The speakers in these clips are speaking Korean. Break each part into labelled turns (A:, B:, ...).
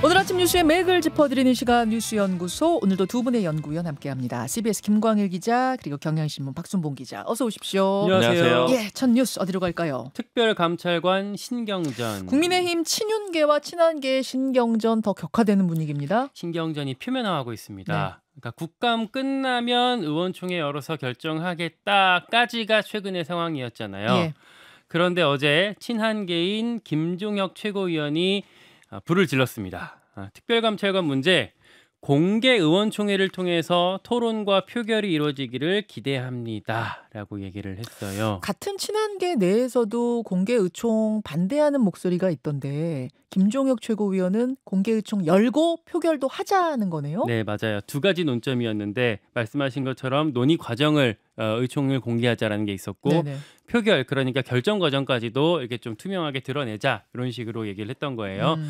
A: 오늘 아침 뉴스의 맥을 짚어드리는 시간 뉴스연구소 오늘도 두 분의 연구위원 함께합니다. CBS 김광일 기자 그리고 경향신문 박순봉 기자 어서 오십시오. 안녕하세요. 예, 첫 뉴스 어디로 갈까요?
B: 특별감찰관 신경전.
A: 국민의힘 친윤계와 친한계 신경전 더 격화되는 분위기입니다.
B: 신경전이 표면화하고 있습니다. 네. 그러니까 국감 끝나면 의원총회 열어서 결정하겠다까지가 최근의 상황이었잖아요. 예. 그런데 어제 친한계인 김종혁 최고위원이 아, 불을 질렀습니다. 아, 특별감찰관 문제 공개 의원총회를 통해서 토론과 표결이 이루어지기를 기대합니다라고 얘기를 했어요.
A: 같은 친한계 내에서도 공개 의총 반대하는 목소리가 있던데 김종혁 최고위원은 공개 의총 열고 표결도 하자는 거네요.
B: 네, 맞아요. 두 가지 논점이었는데 말씀하신 것처럼 논의 과정을 어, 의총을 공개하자라는 게 있었고 네네. 표결 그러니까 결정 과정까지도 이렇게 좀 투명하게 드러내자 이런 식으로 얘기를 했던 거예요. 음.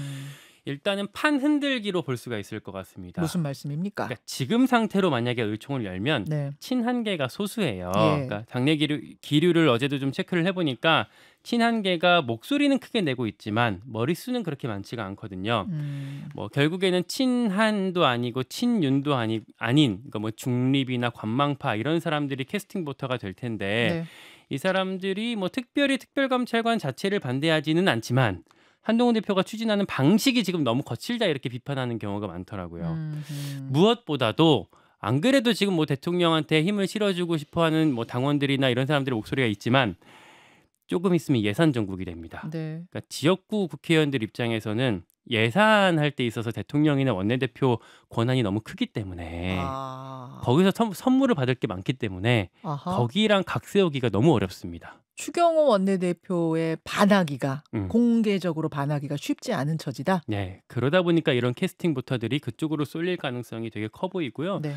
B: 일단은 판 흔들기로 볼 수가 있을 것 같습니다. 무슨
A: 말씀입니까?
B: 그러니까 지금 상태로 만약에 의총을 열면 네. 친한계가 소수예요. 예. 그러니까 당내 기류, 기류를 어제도 좀 체크를 해보니까 친한계가 목소리는 크게 내고 있지만 머릿수는 그렇게 많지가 않거든요. 음. 뭐 결국에는 친한도 아니고 친윤도 아니, 아닌 그러니까 뭐 중립이나 관망파 이런 사람들이 캐스팅 보터가 될 텐데 네. 이 사람들이 뭐 특별히 특별감찰관 자체를 반대하지는 않지만 한동훈 대표가 추진하는 방식이 지금 너무 거칠다 이렇게 비판하는 경우가 많더라고요. 음, 음. 무엇보다도 안 그래도 지금 뭐 대통령한테 힘을 실어주고 싶어하는 뭐 당원들이나 이런 사람들의 목소리가 있지만 조금 있으면 예산 정국이 됩니다. 네. 그러니까 지역구 국회의원들 입장에서는 예산할 때 있어서 대통령이나 원내대표 권한이 너무 크기 때문에 아... 거기서 선, 물을 받을 게 많기 때문에 아하. 거기랑 각세우기가 너무 어렵습니다.
A: 추경호 원내대표의 반하기가 음. 공개적으로 반하기가 쉽지 않은 처지다.
B: 네. 그러다 보니까 이런 캐스팅 부터들이 그쪽으로 쏠릴 가능성이 되게 커 보이고요. 네.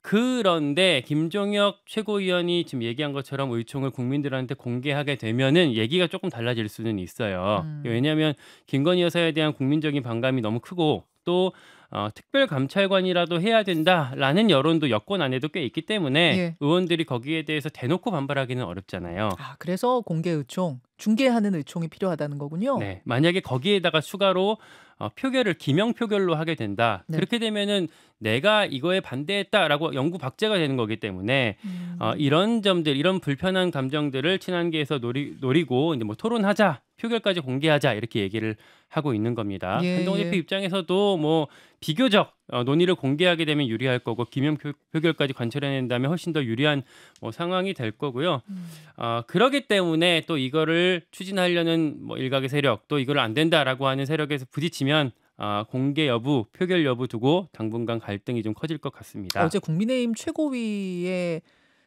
B: 그런데 김종혁 최고위원이 지금 얘기한 것처럼 의총을 국민들한테 공개하게 되면은 얘기가 조금 달라질 수는 있어요. 음. 왜냐하면 김건희 여사에 대한 국민적인 반감이 너무 크고 또 어, 특별 감찰관이라도 해야 된다라는 여론도 여권 안에도 꽤 있기 때문에 예. 의원들이 거기에 대해서 대놓고 반발하기는 어렵잖아요. 아,
A: 그래서 공개 의총, 중개하는 의총이 필요하다는 거군요. 네,
B: 만약에 거기에다가 추가로 어, 표결을 기명 표결로 하게 된다. 네. 그렇게 되면은 내가 이거에 반대했다라고 영구 박제가 되는 거기 때문에 음. 어, 이런 점들, 이런 불편한 감정들을 친한계에서 노리, 노리고 이제 뭐 토론하자, 표결까지 공개하자 이렇게 얘기를 하고 있는 겁니다. 예, 한동훈 대표 예. 입장에서도 뭐 비교적 어, 논의를 공개하게 되면 유리할 거고 기명 표결까지 관철해낸다면 훨씬 더 유리한 뭐 상황이 될 거고요. 음. 어, 그러기 때문에 또 이거를 추진하려는 뭐 일각의 세력 또 이걸 안 된다라고 하는 세력에서 부딪히면 아, 공개 여부, 표결 여부 두고 당분간 갈등이 좀 커질 것 같습니다. 어제
A: 국민의힘 최고위에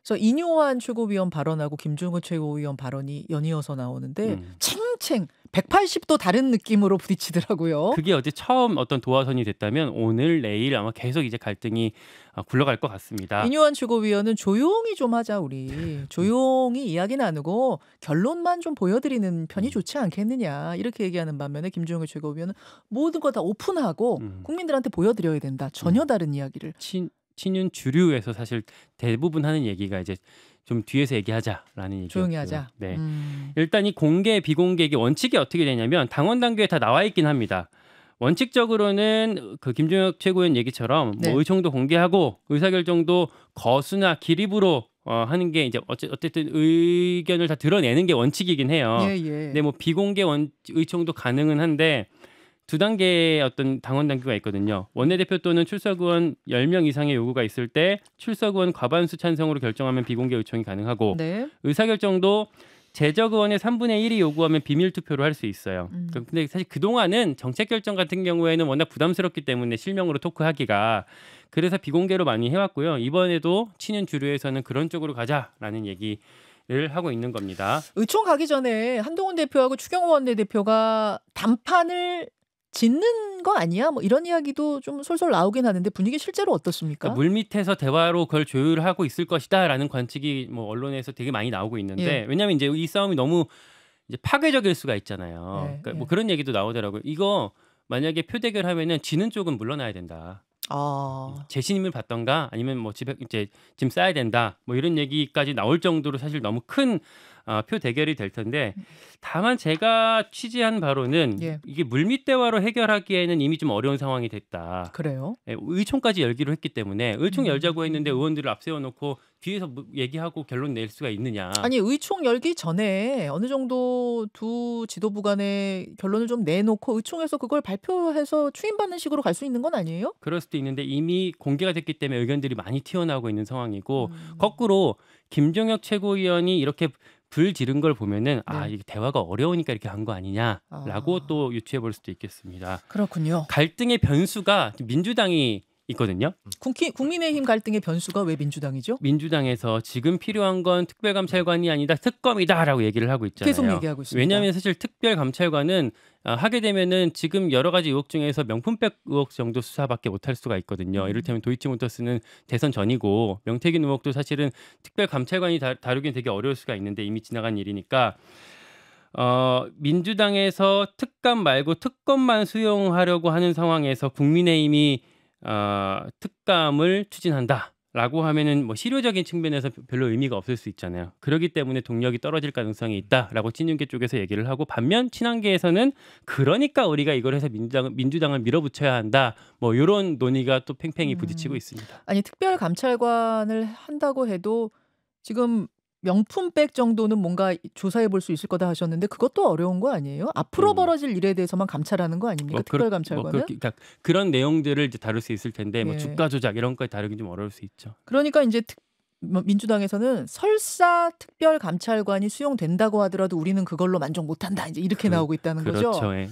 A: 그래서 이뇨한 최고위원 발언하고 김종호 최고위원 발언이 연이어서 나오는데 음. 팽팽 180도 다른 느낌으로 부딪히더라고요.
B: 그게 어제 처음 어떤 도화선이 됐다면 오늘 내일 아마 계속 이제 갈등이 굴러갈 것 같습니다. 이뉴한
A: 주고위원은 조용히 좀 하자 우리 조용히 이야기 나누고 결론만 좀 보여드리는 편이 좋지 않겠느냐 이렇게 얘기하는 반면에 김종일 최고위원은 모든 거 다 오픈하고 국민들한테 보여드려야 된다 전혀 다른 이야기를. 친
B: 친윤 주류에서 사실 대부분 하는 얘기가 이제 좀 뒤에서 얘기하자라는 얘기. 조용히 하자. 네. 음. 일단 이 공개 비공개의 원칙이 어떻게 되냐면 당원 당규에 다 나와 있긴 합니다. 원칙적으로는 그 김종혁 최고위원 얘기처럼 뭐 네. 뭐 의총도 공개하고 의사결정도 거수나 기립으로 어, 하는 게 이제 어 어쨌든 의견을 다 드러내는 게 원칙이긴 해요. 예, 예. 근데 뭐 비공개 원, 의총도 가능은 한데 두 단계의 어떤 당원 단계가 있거든요. 원내대표 또는 출석 의원 10명 이상의 요구가 있을 때 출석 의원 과반수 찬성으로 결정하면 비공개 요청이 가능하고 네. 의사결정도 제적 의원의 3분의 1이 요구하면 비밀 투표로 할 수 있어요. 음. 그러니까 근데 사실 그동안은 정책 결정 같은 경우에는 워낙 부담스럽기 때문에 실명으로 토크하기가 그래서 비공개로 많이 해왔고요. 이번에도 치는 주류에서는 그런 쪽으로 가자라는 얘기 를 하고 있는 겁니다.
A: 의총 가기 전에 한동훈 대표하고 추경호 원내대표가 담판을 짓는 거 아니야? 뭐 이런 이야기도 좀 솔솔 나오긴 하는데 분위기 실제로 어떻습니까? 그러니까
B: 물 밑에서 대화로 그걸 조율하고 있을 것이다라는 관측이 뭐 언론에서 되게 많이 나오고 있는데 예. 왜냐하면 이제 이 싸움이 너무 이제 파괴적일 수가 있잖아요. 예, 그러니까 뭐 예. 그런 얘기도 나오더라고요. 이거 만약에 표대결하면은 지는 쪽은 물러나야 된다. 아... 뭐 재신임을 받던가 아니면 뭐 집에 이제 짐 싸야 된다 뭐 이런 얘기까지 나올 정도로 사실 너무 큰 어, 표 대결이 될 텐데 음. 다만 제가 취재한 바로는 예. 이게 물밑 대화로 해결하기에는 이미 좀 어려운 상황이 됐다. 그래요? 예, 의총까지 열기로 했기 때문에 의총 음. 열자고 했는데 의원들을 앞세워 놓고 뒤에서 뭐 얘기하고 결론 낼 수가 있느냐? 아니
A: 의총 열기 전에 어느 정도 두 지도부 간의 결론을 좀 내놓고 의총에서 그걸 발표해서 추임받는 식으로 갈 수 있는 건 아니에요?
B: 그럴 수도 있는데 이미 공개가 됐기 때문에 의견들이 많이 튀어나오고 있는 상황이고 음. 거꾸로 김종혁 최고위원이 이렇게 불 지른 걸 보면은 아 네. 이게 대화가 어려우니까 이렇게 한 거 아니냐라고 아. 또 유추해 볼 수도 있겠습니다. 그렇군요. 갈등의 변수가 민주당이 있거든요. 음.
A: 국민의힘 갈등의 변수가 왜 민주당이죠?
B: 민주당에서 지금 필요한 건 특별감찰관이 아니다 특검이다라고 얘기를 하고 있잖아요. 계속 얘기하고 있습니다. 왜냐하면 사실 특별감찰관은 아, 하게 되면은 지금 여러 가지 의혹 중에서 명품백 의혹 정도 수사밖에 못 할 수가 있거든요. 음. 이를테면 도이치모터스는 대선 전이고 명태균 의혹도 사실은 특별감찰관이 다루긴 되게 어려울 수가 있는데 이미 지나간 일이니까 어, 민주당에서 특감 말고 특검만 수용하려고 하는 상황에서 국민의힘이 어, 특감을 추진한다. 라고 하면은 뭐 실효적인 측면에서 별로 의미가 없을 수 있잖아요. 그러기 때문에 동력이 떨어질 가능성이 있다라고 친윤계 쪽에서 얘기를 하고 반면 친한계에서는 그러니까 우리가 이걸 해서 민주당, 민주당을 밀어붙여야 한다. 뭐 이런 논의가 또 팽팽히 음. 부딪히고 있습니다.
A: 음. 아니 특별 감찰관을 한다고 해도 지금 명품백 정도는 뭔가 조사해 볼 수 있을 거다 하셨는데 그것도 어려운 거 아니에요? 앞으로 음. 벌어질 일에 대해서만 감찰하는 거 아닙니까? 뭐, 특별 감찰관은? 뭐, 그렇게,
B: 그러니까 그런 내용들을 이제 다룰 수 있을 텐데 뭐 예. 뭐 주가 조작 이런 거에 다루긴 좀 어려울 수 있죠.
A: 그러니까 이제 특, 뭐 민주당에서는 설사 특별 감찰관이 수용된다고 하더라도 우리는 그걸로 만족 못한다 이제 이렇게 그, 나오고 있다는 그렇죠, 거죠. 예.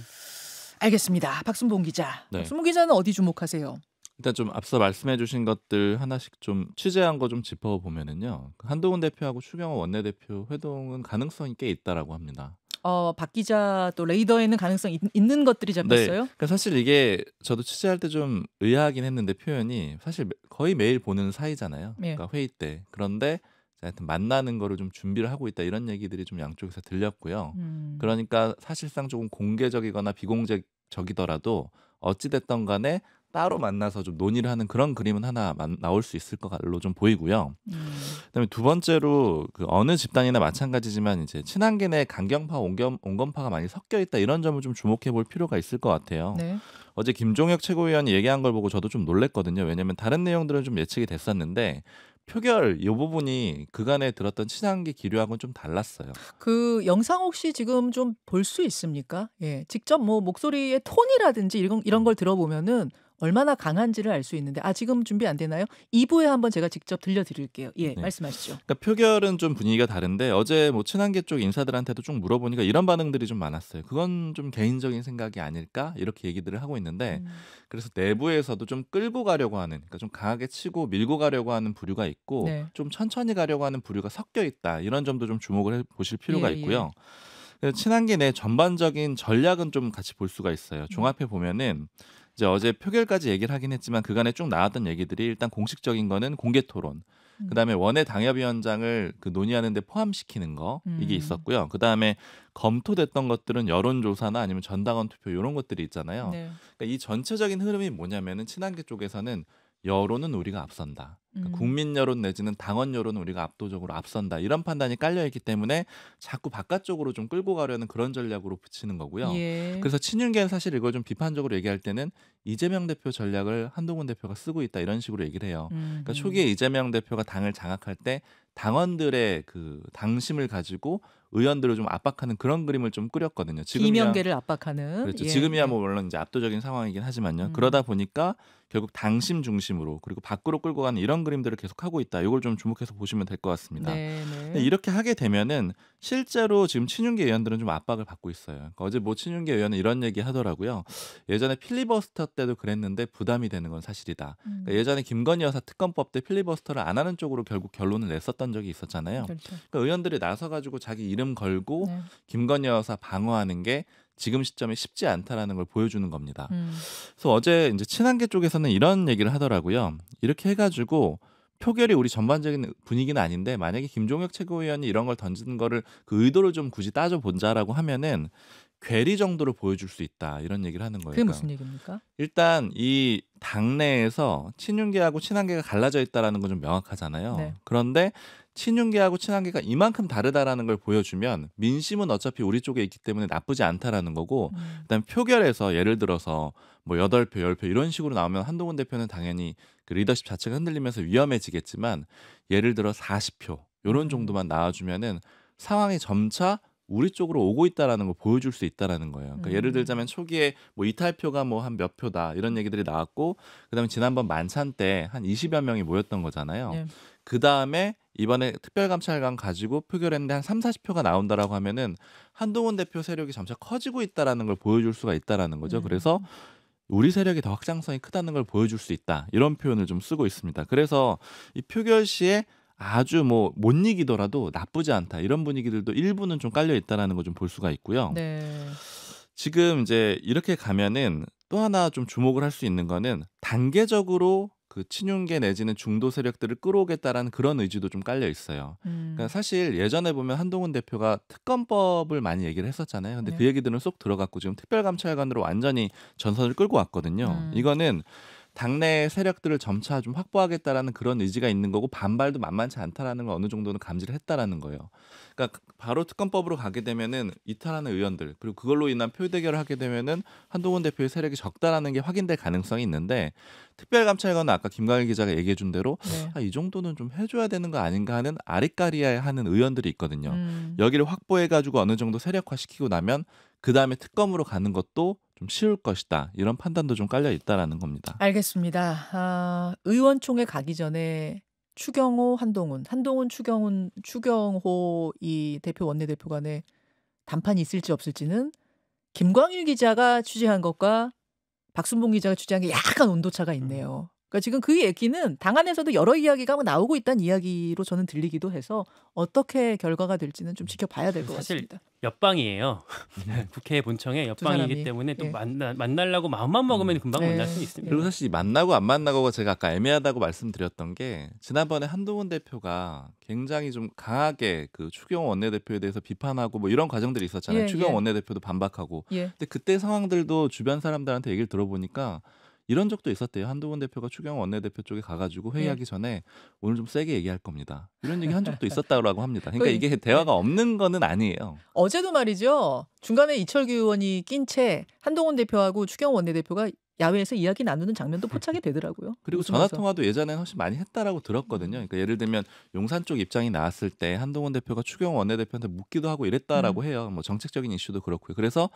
A: 알겠습니다. 박순봉 기자. 네. 박순봉 기자는 어디 주목하세요?
C: 일단 좀 앞서 말씀해 주신 것들 하나씩 좀 취재한 거 좀 짚어보면은요. 그 한동훈 대표하고 추경호 원내대표 회동은 가능성이 꽤 있다라고 합니다.
A: 어, 박 기자 또 레이더에는 가능성 이 있는 것들이 잡혔어요? 네. 그러니까
C: 사실 이게 저도 취재할 때 좀 의아하긴 했는데 표현이 사실 거의 매일 보는 사이잖아요. 예. 그러니까 회의 때. 그런데 하여튼 만나는 거를 좀 준비를 하고 있다 이런 얘기들이 좀 양쪽에서 들렸고요. 음. 그러니까 사실상 조금 공개적이거나 비공개적이더라도 어찌됐던 간에 따로 만나서 좀 논의를 하는 그런 그림은 하나 나올 수 있을 것으로 좀 보이고요. 음. 그다음에 두 번째로 그 어느 집단이나 마찬가지지만 이제 친한계 내 강경파 온겸, 온건파가 많이 섞여 있다 이런 점을 좀 주목해 볼 필요가 있을 것 같아요. 네. 어제 김종혁 최고위원이 얘기한 걸 보고 저도 좀 놀랬거든요. 왜냐하면 다른 내용들은 좀 예측이 됐었는데 표결 이 부분이 그간에 들었던 친한계 기류하고는 좀 달랐어요.
A: 그 영상 혹시 지금 좀 볼 수 있습니까? 예, 직접 뭐 목소리의 톤이라든지 이런 이런 걸 들어보면은 얼마나 강한지를 알 수 있는데 아 지금 준비 안 되나요? 2부에 한번 제가 직접 들려드릴게요. 예, 네. 말씀하시죠.
C: 그러니까 표결은 좀 분위기가 다른데 어제 뭐 친한계 쪽 인사들한테도 좀 물어보니까 이런 반응들이 좀 많았어요. 그건 좀 개인적인 생각이 아닐까 이렇게 얘기들을 하고 있는데 음. 그래서 내부에서도 좀 끌고 가려고 하는 그러니까 좀 강하게 치고 밀고 가려고 하는 부류가 있고 네. 좀 천천히 가려고 하는 부류가 섞여 있다 이런 점도 좀 주목을 해 보실 필요가 예, 예. 있고요. 예. 친한계 내 전반적인 전략은 좀 같이 볼 수가 있어요. 종합해 보면은 이제 어제 표결까지 얘기를 하긴 했지만 그간에 쭉 나왔던 얘기들이 일단 공식적인 거는 공개 토론. 음. 그다음에 원외 당협위원장을 그 논의하는데 포함시키는 거 이게 음. 있었고요. 그다음에 검토됐던 것들은 여론조사나 아니면 전당원 투표 이런 것들이 있잖아요. 네. 그러니까 이 전체적인 흐름이 뭐냐면은 친한계 쪽에서는 여론은 우리가 앞선다. 그러니까 음. 국민 여론 내지는 당원 여론은 우리가 압도적으로 앞선다. 이런 판단이 깔려 있기 때문에 자꾸 바깥쪽으로 좀 끌고 가려는 그런 전략으로 붙이는 거고요. 예. 그래서 친윤계는 사실 이걸 좀 비판적으로 얘기할 때는 이재명 대표 전략을 한동훈 대표가 쓰고 있다 이런 식으로 얘기를 해요. 음. 그러니까 초기에 이재명 대표가 당을 장악할 때 당원들의 그 당심을 가지고 의원들을 좀 압박하는 그런 그림을 좀 꾸렸거든요. 지금이야, 계를
A: 압박하는. 그렇죠. 예. 지금이야
C: 뭐 물론 이제 압도적인 상황이긴 하지만요. 음. 그러다 보니까 결국 당심 중심으로 그리고 밖으로 끌고 가는 이런 그림들을 계속 하고 있다. 이걸 좀 주목해서 보시면 될 것 같습니다. 네, 네. 이렇게 하게 되면은 실제로 지금 친윤계 의원들은 좀 압박을 받고 있어요. 그러니까 어제 뭐 친윤계 의원은 이런 얘기 하더라고요. 예전에 필리버스터 때도 그랬는데 부담이 되는 건 사실이다. 그러니까 음. 그러니까 예전에 김건희 여사 특검법 때 필리버스터를 안 하는 쪽으로 결국 결론을 냈었던 적이 있었잖아요. 그렇죠. 그러니까 의원들이 나서 가지고 자기 이름 걸고 네. 김건희 여사 방어하는 게 지금 시점에 쉽지 않다라는 걸 보여주는 겁니다. 음. 그래서 어제 이제 친한계 쪽에서는 이런 얘기를 하더라고요. 이렇게 해가지고 표결이 우리 전반적인 분위기는 아닌데 만약에 김종혁 최고위원이 이런 걸던진 거를 그 의도를 좀 굳이 따져본자라고 하면은 괴리 정도로 보여줄 수 있다 이런 얘기를 하는 거예요. 그게 그러니까 무슨 얘기입니까? 일단 이 당내에서 친윤계하고 친한계가 갈라져 있다라는 건 좀 명확하잖아요. 네. 그런데 친윤계하고 친한계가 이만큼 다르다라는 걸 보여주면 민심은 어차피 우리 쪽에 있기 때문에 나쁘지 않다라는 거고 음. 그다음 표결에서 예를 들어서 뭐 여덟 표 열 표 이런 식으로 나오면 한동훈 대표는 당연히 그 리더십 자체가 흔들리면서 위험해지겠지만 예를 들어 40표 요런 음. 정도만 나와주면은 상황이 점차 우리 쪽으로 오고 있다라는 걸 보여줄 수 있다라는 거예요. 그러니까 음. 예를 들자면 초기에 뭐 이탈표가 뭐 한 몇 표다 이런 얘기들이 나왔고 그다음에 지난번 만찬 때 한 20여 명이 모였던 거잖아요. 네. 그 다음에 이번에 특별감찰관 가지고 표결했는데 한 3, 40표가 나온다라고 하면은 한동훈 대표 세력이 점차 커지고 있다라는 걸 보여줄 수가 있다라는 거죠. 음. 그래서 우리 세력이 더 확장성이 크다는 걸 보여줄 수 있다 이런 표현을 좀 쓰고 있습니다. 그래서 이 표결 시에 아주 뭐 못 이기더라도 나쁘지 않다 이런 분위기들도 일부는 좀 깔려 있다라는 걸 좀 볼 수가 있고요. 네. 지금 이제 이렇게 가면은 또 하나 좀 주목을 할 수 있는 거는 단계적으로 그 친윤계 내지는 중도 세력들을 끌어오겠다라는 그런 의지도 좀 깔려 있어요. 그러니까 음. 그러니까 사실 예전에 보면 한동훈 대표가 특검법을 많이 얘기를 했었잖아요. 근데 네. 그 얘기들은 쏙 들어갔고 지금 특별감찰관으로 완전히 전선을 끌고 왔거든요. 음. 이거는 당내 세력들을 점차 좀 확보하겠다라는 그런 의지가 있는 거고 반발도 만만치 않다라는 걸 어느 정도는 감지를 했다라는 거예요. 그러니까 그 바로 특검법으로 가게 되면은 이탈하는 의원들 그리고 그걸로 인한 표 대결을 하게 되면은 한동훈 대표의 세력이 적다라는 게 확인될 가능성이 있는데 특별감찰관은 아까 김광일 기자가 얘기해 준 대로 네. 아, 이 정도는 좀 해줘야 되는 거 아닌가 하는 아리까리아 하는 의원들이 있거든요. 음. 여기를 확보해 가지고 어느 정도 세력화시키고 나면 그 다음에 특검으로 가는 것도 좀 쉬울 것이다 이런 판단도 좀 깔려 있다라는 겁니다.
A: 알겠습니다. 아, 의원총회 가기 전에 추경호 한동훈 한동훈 추경훈 추경호 이 대표 원내대표 간에 단판이 있을지 없을지는 김광일 기자가 취재한 것과 박순봉 기자가 취재한 게 약간 온도차가 있네요. 그러니까 지금 그 얘기는 당 안에서도 여러 이야기가 나오고 있다는 이야기로 저는 들리기도 해서 어떻게 결과가 될지는 좀 지켜봐야 될 것 같습니다.
B: 옆방이에요. 네. 국회 본청에 옆방이기 때문에 또 예. 만나, 만나려고 마음만 음. 먹으면 금방 예. 만날 수 있습니다. 그리고 예. 사실
C: 만나고 안 만나고가 제가 아까 애매하다고 말씀드렸던 게
B: 지난번에 한동훈
C: 대표가 굉장히 좀 강하게 그 추경 원내대표에 대해서 비판하고 뭐 이런 과정들이 있었잖아요. 예. 추경 예. 원내대표도 반박하고. 예. 근데 그때 상황들도 주변 사람들한테 얘기를 들어보니까 이런 적도 있었대요. 한동훈 대표가 추경 원내대표 쪽에 가가지고 예. 회의하기 예. 전에 오늘 좀 세게 얘기할 겁니다.
A: 이런 얘기 한 적도
C: 있었다고 합니다. 그러니까 이게 대화가 없는 거는 아니에요.
A: 어제도 말이죠. 중간에 이철규 의원이 낀 채 한동훈 대표하고 추경 원내대표가 야외에서 이야기 나누는 장면도 포착이 되더라고요. 그리고 전화 통화도
C: 예전에는 훨씬 많이 했다라고 들었거든요. 그러니까 예를 들면 용산 쪽 입장이 나왔을 때 한동훈 대표가 추경 원내대표한테 묻기도 하고 이랬다라고 음. 해요. 뭐 정책적인 이슈도 그렇고요. 그래서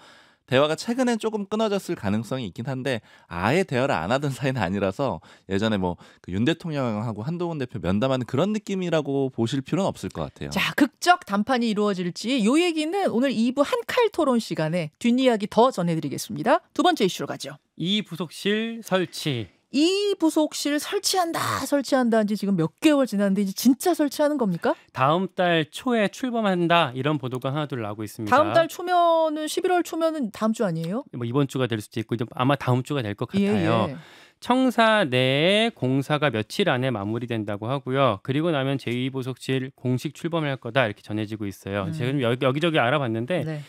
C: 대화가 최근엔 조금 끊어졌을 가능성이 있긴 한데 아예 대화를 안 하던 사이는 아니라서 예전에 뭐윤 그 대통령하고 한동훈 대표 면담하는 그런 느낌이라고 보실 필요는 없을 것 같아요. 자,
A: 극적 담판이 이루어질지 요 얘기는 오늘 2부 한칼 토론 시간에 뒷이야기 더 전해드리겠습니다. 두 번째 이슈로 가죠.
B: 이 부속실 설치
A: 이 부속실 설치한다 설치한다 한지 지금 몇 개월 지났는데 이제 진짜 설치하는 겁니까?
B: 다음 달 초에 출범한다 이런 보도가 하나둘 나오고 있습니다. 다음 달
A: 초면은 11월 초면은 다음 주 아니에요?
B: 뭐 이번 주가 될 수도 있고 아마 다음 주가 될것 예, 같아요. 예, 예. 청사 내에 공사가 며칠 안에 마무리된다고 하고요. 그리고 나면 제2보석실 공식 출범할 거다 이렇게 전해지고 있어요. 음. 제가 여기, 여기저기 알아봤는데 네.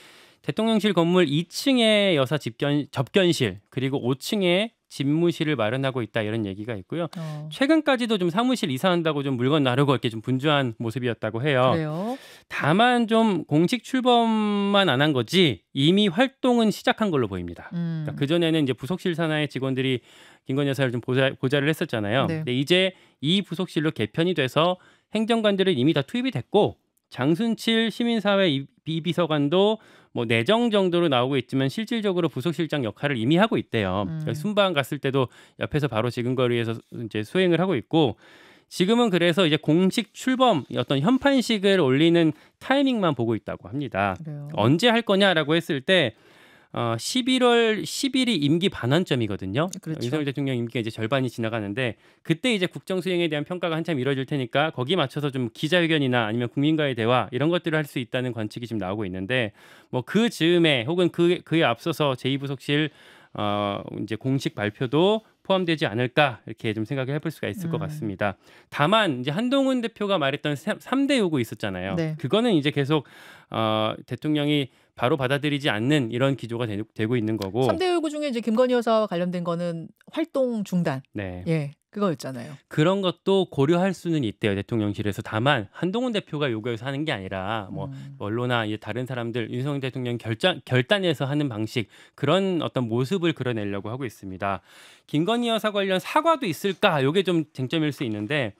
B: 대통령실 건물 2층에 여사 집견, 접견실 그리고 5층에 집무실을 마련하고 있다 이런 얘기가 있고요. 어. 최근까지도 좀 사무실 이사한다고 좀 물건 나르고 이렇게 좀 분주한 모습이었다고 해요. 그래요? 다만 좀 공식 출범만 안 한 거지 이미 활동은 시작한 걸로 보입니다. 음. 그러니까 그 전에는 이제 부속실 산하의 직원들이 김건희 여사를 좀 보자, 보자를 했었잖아요. 네. 근데 이제 이 부속실로 개편이 돼서 행정관들은 이미 다 투입이 됐고 장순칠 시민사회 이비서관도 뭐 내정 정도로 나오고 있지만 실질적으로 부속실장 역할을 이미 하고 있대요. 음. 그러니까 순방 갔을 때도 옆에서 바로 지금거리에서 이제 수행을 하고 있고 지금은 그래서 이제 공식 출범 어떤 현판식을 올리는 타이밍만 보고 있다고 합니다. 그래요. 언제 할 거냐라고 했을 때 어, 11월 10일이 임기 반환점이거든요. 그렇죠. 윤석열 대통령 임기가 이제 절반이 지나가는데 그때 이제 국정 수행에 대한 평가가 한참 이루어질 테니까 거기 맞춰서 좀 기자회견이나 아니면 국민과의 대화 이런 것들을 할 수 있다는 관측이 지금 나오고 있는데 뭐 그 즈음에 혹은 그 그에 앞서서 제2부속실 어, 이제 공식 발표도 포함되지 않을까 이렇게 좀 생각을 해볼 수가 있을 음. 것 같습니다. 다만 이제 한동훈 대표가 말했던 삼대 요구 있었잖아요. 네. 그거는 이제 계속 어, 대통령이 바로 받아들이지 않는 이런 기조가 되, 고 있는 거고. 3대
A: 요구 중에 이제 김건희 여사와 관련된 거는 활동 중단. 네. 예. 그거였잖아요.
B: 그런 것도 고려할 수는 있대요 대통령실에서 다만 한동훈 대표가 요구해서 하는 게 아니라 뭐 음. 언론이나 다른 사람들 윤석열 대통령 결정 결단해서 하는 방식 그런 어떤 모습을 그려내려고 하고 있습니다. 김건희 여사 관련 사과도 있을까? 요게 좀 쟁점일 수 있는데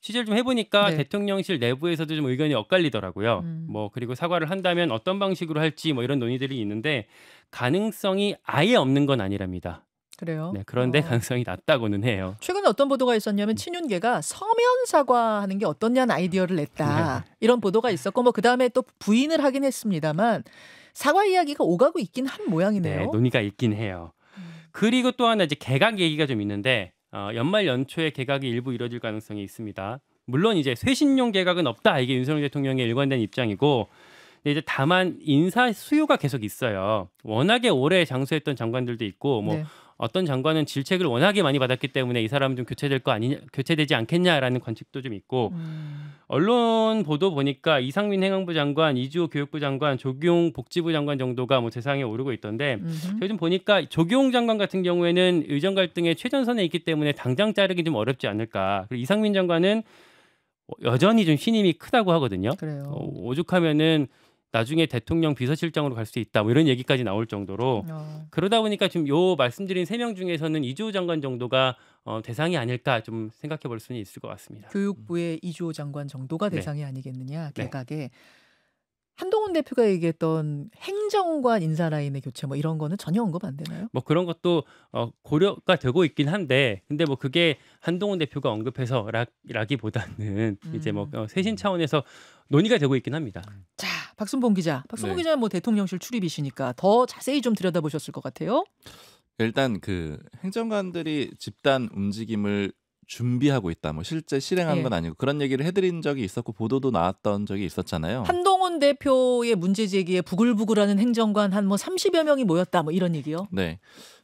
B: 취재를 좀 해보니까 네. 대통령실 내부에서도 좀 의견이 엇갈리더라고요. 음. 뭐 그리고 사과를 한다면 어떤 방식으로 할지 뭐 이런 논의들이 있는데 가능성이 아예 없는 건 아니랍니다.
A: 그래요. 네, 그런데 어. 가능성이
B: 낮다고는 해요.
A: 최근에 어떤 보도가 있었냐면 친윤계가 서면 사과하는 게 어떻냐는 아이디어를 냈다 네. 이런 보도가 있었고 뭐그 다음에 또 부인을 하긴 했습니다만 사과 이야기가 오가고 있긴 한 모양이네요. 네,
B: 논의가 있긴 해요. 음. 그리고 또 하나 이제 개각 얘기가 좀 있는데 어, 연말 연초에 개각이 일부 이뤄질 가능성이 있습니다. 물론 이제 쇄신용 개각은 없다 이게 윤석열 대통령의 일관된 입장이고 이제 다만 인사 수요가 계속 있어요. 워낙에 오래 장수했던 장관들도 있고 뭐 네. 어떤 장관은 질책을 워낙에 많이 받았기 때문에 이 사람은 좀 교체될 거 아니냐 교체되지 않겠냐라는 관측도 좀 있고 음. 언론 보도 보니까 이상민 행안부 장관, 이주호 교육부 장관, 조기용 복지부 장관 정도가 뭐 세상에 오르고 있던데 음흠. 요즘 보니까 조기용 장관 같은 경우에는 의정 갈등의 최전선에 있기 때문에 당장 자르기 좀 어렵지 않을까. 그리고 이상민 장관은 여전히 좀 신임이 크다고 하거든요. 그래요. 어, 오죽하면은 나중에 대통령 비서실장으로 갈 수 있다 뭐 이런 얘기까지 나올 정도로 어. 그러다 보니까 지금 요 말씀드린 세 명 중에서는 이주호 장관 정도가 어, 대상이 아닐까 좀 생각해 볼 수는 있을 것 같습니다.
A: 교육부의 음. 이주호 장관 정도가 네. 대상이 네. 아니겠느냐 개각에 네. 한동훈 대표가 얘기했던 행정관 인사라인의 교체 뭐 이런 거는 전혀 언급 안 되나요?
B: 뭐 그런 것도 어, 고려가 되고 있긴 한데 근데 뭐 그게 한동훈 대표가 언급해서 라, 기보다는 음. 이제 뭐 어, 세신 음. 차원에서 논의가 되고 있긴 합니다. 자
A: 박순봉 기자. 박순봉 네. 기자는 뭐 대통령실 출입이시니까 더 자세히 좀 들여다보셨을 것 같아요.
B: 일단 그
A: 행정관들이
C: 집단 움직임을 준비하고 있다. 뭐 실제 실행한 예. 건 아니고 그런 얘기를 해드린 적이 있었고 보도도 나왔던 적이 있었잖아요.
A: 한동훈 대표의 문제 제기에 부글부글하는 행정관 한 뭐 30여 명이 모였다. 뭐 이런 얘기요.
C: 네.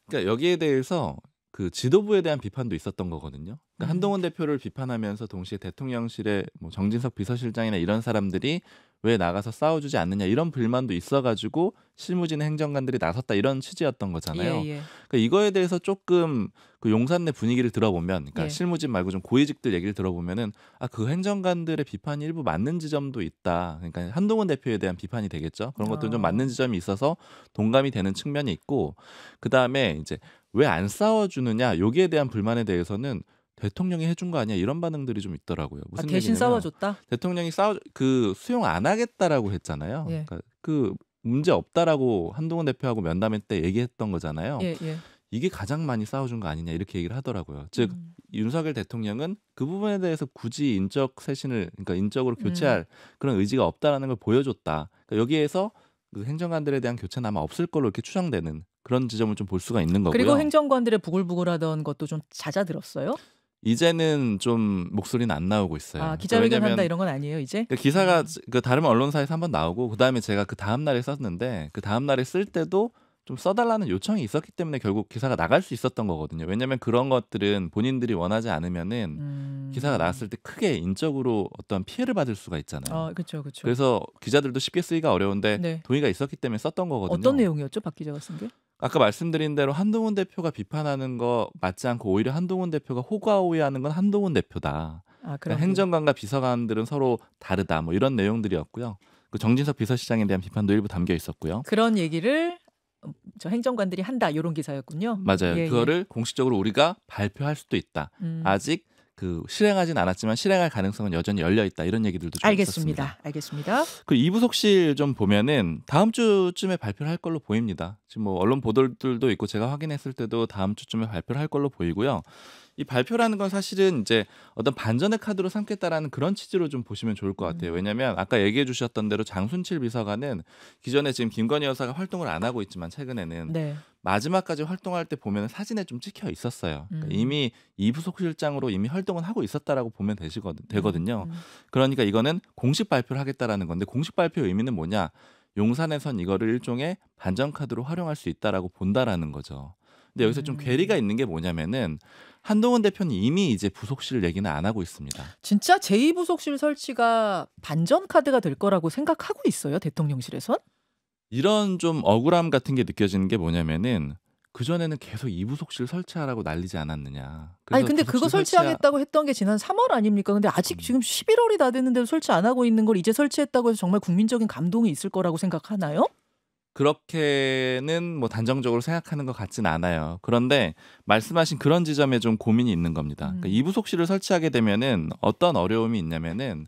C: 그러니까 여기에 대해서 그 지도부에 대한 비판도 있었던 거거든요. 그러니까 음. 한동훈 대표를 비판하면서 동시에 대통령실의 뭐 정진석 비서실장이나 이런 사람들이 왜 나가서 싸워주지 않느냐 이런 불만도 있어가지고 실무진 행정관들이 나섰다 이런 취지였던 거잖아요. 예, 예. 그러니까 이거에 대해서 조금 그 용산 내 분위기를 들어보면, 그러니까 예. 실무진 말고 좀 고위직들 얘기를 들어보면은 아 그 행정관들의 비판이 일부 맞는 지점도 있다. 그러니까 한동훈 대표에 대한 비판이 되겠죠. 그런 것도 어. 좀 아. 맞는 지점이 있어서 동감이 되는 측면이 있고 그 다음에 이제 왜 안 싸워주느냐 여기에 대한 불만에 대해서는 대통령이 해준 거 아니야 이런 반응들이 좀 있더라고요. 무슨 아, 대신 싸워줬다. 대통령이 싸워 그 수용 안 하겠다라고 했잖아요. 예. 그러니까 그 문제 없다라고 한동훈 대표하고 면담회 때 얘기했던 거잖아요. 예, 예. 이게 가장 많이 싸워준 거 아니냐 이렇게 얘기를 하더라고요. 즉 음. 윤석열 대통령은 그 부분에 대해서 굳이 인적 쇄신을 그러니까 인적으로 교체할 음. 그런 의지가 없다라는 걸 보여줬다. 그러니까 여기에서 그 행정관들에 대한 교체는 아마 없을 걸로 이렇게 추정되는 그런 지점을 좀 볼 수가 있는 거고요. 그리고
A: 행정관들의 부글부글하던 것도 좀 잦아들었어요.
C: 이제는 좀 목소리는 안 나오고 있어요. 아, 그러니까 기자회견 한다 이런 건 아니에요, 이제? 그 기사가 음. 그 다른 언론사에서 한번 나오고 그다음에 제가 그 다음 날에 썼는데 그 다음 날에 쓸 때도 좀 써달라는 요청이 있었기 때문에 결국 기사가 나갈 수 있었던 거거든요. 왜냐하면 그런 것들은 본인들이 원하지 않으면은 음... 기사가 나왔을 때 크게 인적으로 어떤 피해를 받을 수가 있잖아요. 아, 그렇죠, 그렇죠. 그래서 기자들도 쉽게 쓰기가 어려운데 네. 동의가 있었기 때문에 썼던 거거든요. 어떤 내용이었죠,
A: 박 기자가 쓴 게?
C: 아까 말씀드린 대로 한동훈 대표가 비판하는 거 맞지 않고 오히려 한동훈 대표가 호가호위하는 건 한동훈 대표다. 아, 그러니까 행정관과 비서관들은 서로 다르다. 뭐 이런 내용들이었고요. 그 정진석 비서실장에 대한 비판도 일부 담겨 있었고요.
A: 그런 얘기를 저 행정관들이 한다 이런 기사였군요. 맞아요. 예, 예. 그거를 예.
C: 공식적으로 우리가 발표할 수도 있다. 음. 아직 그 실행하진 않았지만 실행할 가능성은 여전히 열려 있다 이런 얘기들도 좀
A: 알겠습니다. 있었습니다. 알겠습니다.
C: 그 이부속실 좀 보면은 다음 주쯤에 발표를 할 걸로 보입니다. 지금 뭐 언론 보도들도 있고 제가 확인했을 때도 다음 주쯤에 발표를 할 걸로 보이고요. 이 발표라는 건 사실은 이제 어떤 반전의 카드로 삼겠다라는 그런 취지로 좀 보시면 좋을 것 같아요. 음. 왜냐하면 아까 얘기해 주셨던 대로 장순칠 비서관은 기존에 지금 김건희 여사가 활동을 안 하고 있지만 최근에는 네. 마지막까지 활동할 때 보면 사진에 좀 찍혀 있었어요. 그러니까 음. 이미 이부속실장으로 이미 활동은 하고 있었다라고 보면 되시거든, 음, 되거든요. 그러니까 이거는 공식 발표를 하겠다라는 건데 공식 발표 의미는 뭐냐? 용산에선 이거를 일종의 반전 카드로 활용할 수 있다라고 본다라는 거죠. 근데 여기서 좀 괴리가 있는 게 뭐냐면은 한동훈 대표는 이미 이제 부속실 얘기는 안 하고 있습니다.
A: 진짜 제2부속실 설치가 반전 카드가 될 거라고 생각하고 있어요, 대통령실에선? 이런
C: 좀 억울함 같은 게 느껴지는 게 뭐냐면은 그 전에는 계속 이부속실 설치하라고 난리지 않았느냐. 아니 근데 그거 설치하겠다고
A: 했던 게 지난 3월 아닙니까? 근데 아직 음. 지금 11월이 다 됐는데도 설치 안 하고 있는 걸 이제 설치했다고 해서 정말 국민적인 감동이 있을 거라고 생각하나요?
C: 그렇게는 뭐 단정적으로 생각하는 것 같진 않아요. 그런데 말씀하신 그런 지점에 좀 고민이 있는 겁니다. 그러니까 음. 그러니까 이부속실을 설치하게 되면은 어떤 어려움이 있냐면은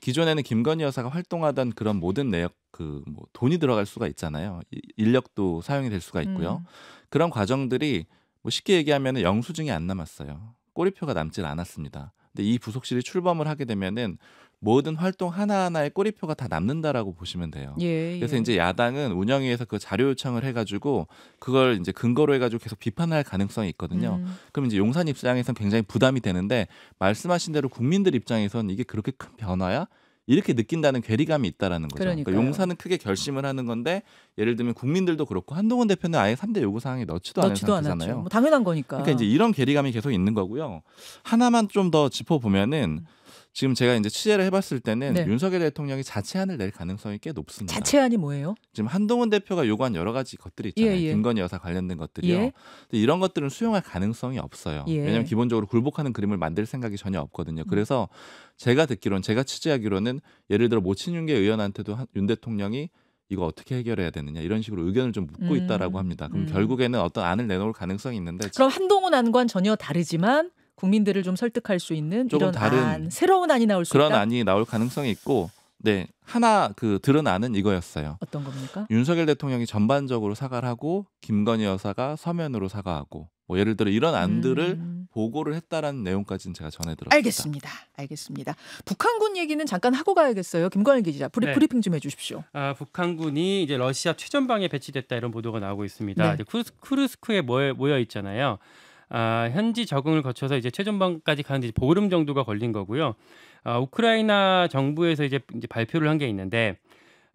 C: 기존에는 김건희 여사가 활동하던 그런 모든 내역 그 뭐 돈이 들어갈 수가 있잖아요. 인력도 사용이 될 수가 있고요. 음. 그런 과정들이 뭐 쉽게 얘기하면 영수증이 안 남았어요. 꼬리표가 남질 않았습니다. 근데 이 부속실이 출범을 하게 되면은 모든 활동 하나하나의 꼬리표가 다 남는다라고 보시면 돼요. 예, 예. 그래서 이제 야당은 운영위에서 그 자료 요청을 해가지고 그걸 이제 근거로 해가지고 계속 비판할 가능성이 있거든요. 음. 그럼 이제 용산 입장에선 굉장히 부담이 되는데 말씀하신 대로 국민들 입장에선 이게 그렇게 큰 변화야? 이렇게 느낀다는 괴리감이 있다라는 거죠. 그러니까용산은 크게 결심을 하는 건데 예를 들면 국민들도 그렇고 한동훈 대표는 아예 3대 요구 사항에 넣지도, 넣지도 않은 잖아요뭐
A: 당연한 거니까. 그러니까 이제
C: 이런 괴리감이 계속 있는 거고요. 하나만 좀 더 짚어보면은. 음. 지금 제가 이제 취재를 해봤을 때는 네. 윤석열 대통령이 자체안을 낼 가능성이 꽤 높습니다. 자체안이 뭐예요? 지금 한동훈 대표가 요구한 여러 가지 것들이 예, 있잖아요. 예, 예. 김건희 여사 관련된 것들이요. 예. 이런 것들은 수용할 가능성이 없어요. 예. 왜냐하면 기본적으로 굴복하는 그림을 만들 생각이 전혀 없거든요. 음. 그래서 제가 듣기로는 제가 취재하기로는 예를 들어 모친윤계 의원한테도 한, 윤 대통령이 이거 어떻게 해결해야 되느냐 이런 식으로 의견을 좀 묻고 음. 있다라고 합니다. 그럼 음. 결국에는 어떤 안을 내놓을 가능성이 있는데
A: 그럼 한동훈 안과 전혀 다르지만 국민들을 좀 설득할 수 있는 이런 다른 안, 새로운 안이 나올 수 그런 있다? 안이
C: 나올 가능성이 있고 네 하나 그 드러나는 이거였어요. 어떤 겁니까? 윤석열 대통령이 전반적으로 사과를 하고 김건희 여사가 서면으로 사과하고 뭐 예를 들어 이런 안들을 음. 보고를 했다라는 내용까지는 제가 전해 들었습니다.
A: 알겠습니다. 알겠습니다. 북한군 얘기는 잠깐 하고 가야겠어요. 김건희 기자 브리, 네. 브리핑 좀 해주십시오.
B: 아, 북한군이 이제 러시아 최전방에 배치됐다 이런 보도가 나오고 있습니다. 네. 쿠르스크에 모여 있잖아요. 아, 현지 적응을 거쳐서 이제 최전방까지 가는데 보름 정도가 걸린 거고요. 아, 우크라이나 정부에서 이제, 이제 발표를 한 게 있는데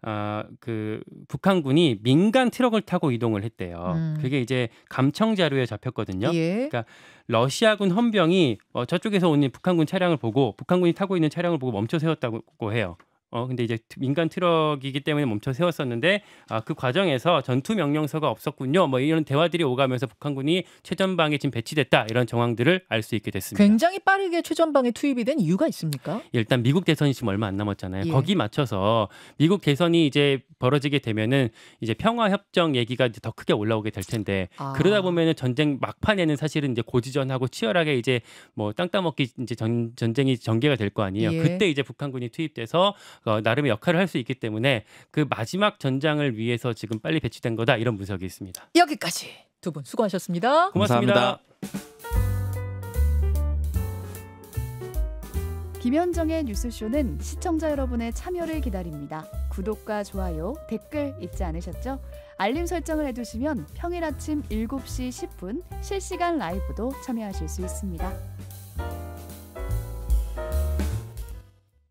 B: 아, 그 북한군이 민간 트럭을 타고 이동을 했대요. 음. 그게 이제 감청 자료에 잡혔거든요. 예. 그러니까 러시아군 헌병이 어, 저쪽에서 오는 북한군 차량을 보고 북한군이 타고 있는 차량을 보고 멈춰 세웠다고 해요. 어 근데 이제 민간 트럭이기 때문에 멈춰 세웠었는데 아 그 과정에서 전투 명령서가 없었군요. 뭐 이런 대화들이 오가면서 북한군이 최전방에 지금 배치됐다 이런 정황들을 알 수 있게 됐습니다. 굉장히
A: 빠르게 최전방에 투입이 된 이유가 있습니까?
B: 일단 미국 대선이 지금 얼마 안 남았잖아요. 예. 거기 맞춰서 미국 대선이 이제 벌어지게 되면은 이제 평화 협정 얘기가 이제 더 크게 올라오게 될 텐데 아. 그러다 보면은 전쟁 막판에는 사실은 이제 고지전하고 치열하게 이제 뭐땅 따먹기 이제 전, 전쟁이 전개가 될 거 아니에요. 예. 그때 이제 북한군이 투입돼서 어, 나름의 역할을 할 수 있기 때문에 그 마지막 전장을 위해서 지금 빨리 배치된 거다 이런 분석이 있습니다.
A: 여기까지 두 분 수고하셨습니다. 고맙습니다 김현정의 뉴스쇼는 시청자 여러분의 참여를 기다립니다. 구독과 좋아요, 댓글 잊지 않으셨죠? 알림 설정을 해두시면 평일 아침 7시 10분 실시간 라이브도 참여하실 수 있습니다.